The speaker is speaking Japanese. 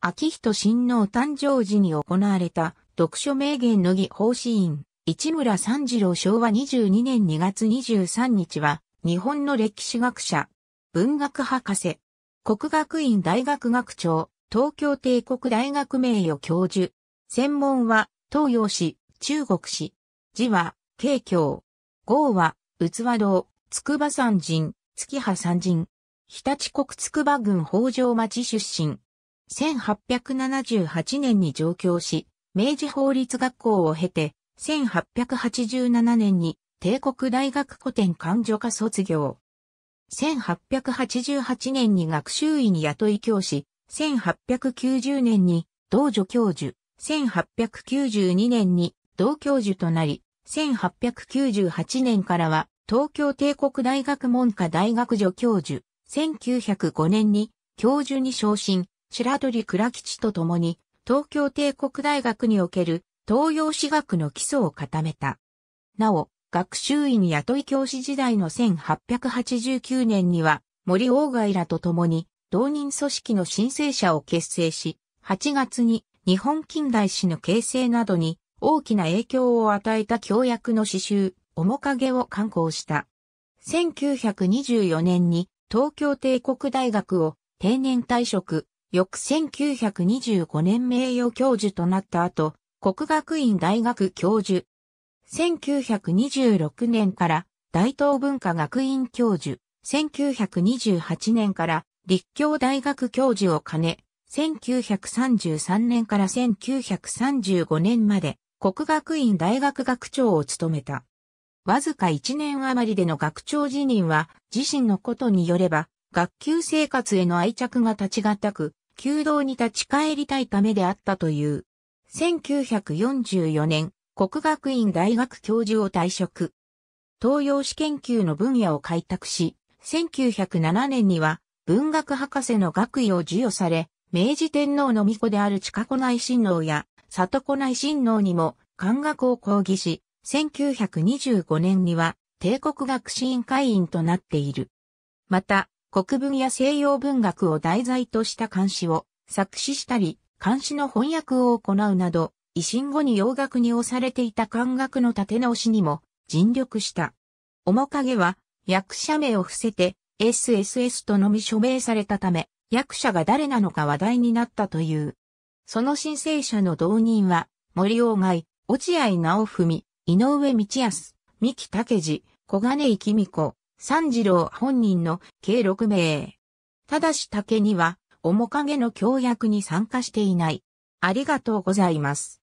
秋人親王誕生時に行われた読書名言の儀法師院、市村三次郎昭和22年2月23日は、日本の歴史学者、文学博士、国学院大学学長、東京帝国大学名誉教授。専門は、東洋史、中国史。字は、慶教。号は、器道、筑波山人、月葉山人。日立国筑波郡北条町出身。1878年に上京し、明治法律学校を経て、1887年に帝国大学古典官女科卒業。1888年に学習院に雇い教師、1890年に道助教授、1892年に同教授となり、1898年からは東京帝国大学文科大学助教授、1905年に教授に昇進、白鳥倉吉と共に、東京帝国大学における東洋史学の基礎を固めた。なお、学習院雇い教師時代の1889年には、森鴎外らと共に、同人組織の申請者を結成し、8月に日本近代史の形成などに大きな影響を与えた教約の詩集、面影を刊行した。1924年に東京帝国大学を定年退職、翌1925年名誉教授となった後、国学院大学教授。1926年から大東文化学院教授。1928年から立教大学教授を兼ね、1933年から1935年まで国学院大学学長を務めた。わずか1年余りでの学長辞任は自身のことによれば学級生活への愛着が立ちがたく、旧道に立ち返りたいためであったという。1944年、国学院大学教授を退職。東洋史研究の分野を開拓し、1907年には文学博士の学位を授与され、明治天皇の御子である近子内親王や里子内親王にも漢学を講義し、1925年には帝国学士院会員となっている。また、国文や西洋文学を題材とした漢詩を作詞したり、漢詩の翻訳を行うなど、維新後に洋楽に押されていた漢学の立て直しにも尽力した。面影は役者名を伏せて SSS とのみ署名されたため、役者が誰なのか話題になったという。その申請者の同人は、森鴎外、落合直文、井上道康、三木武次、小金井紀美子、三次郎本人の計六名。ただし竹には、面影の協約に参加していない。ありがとうございます。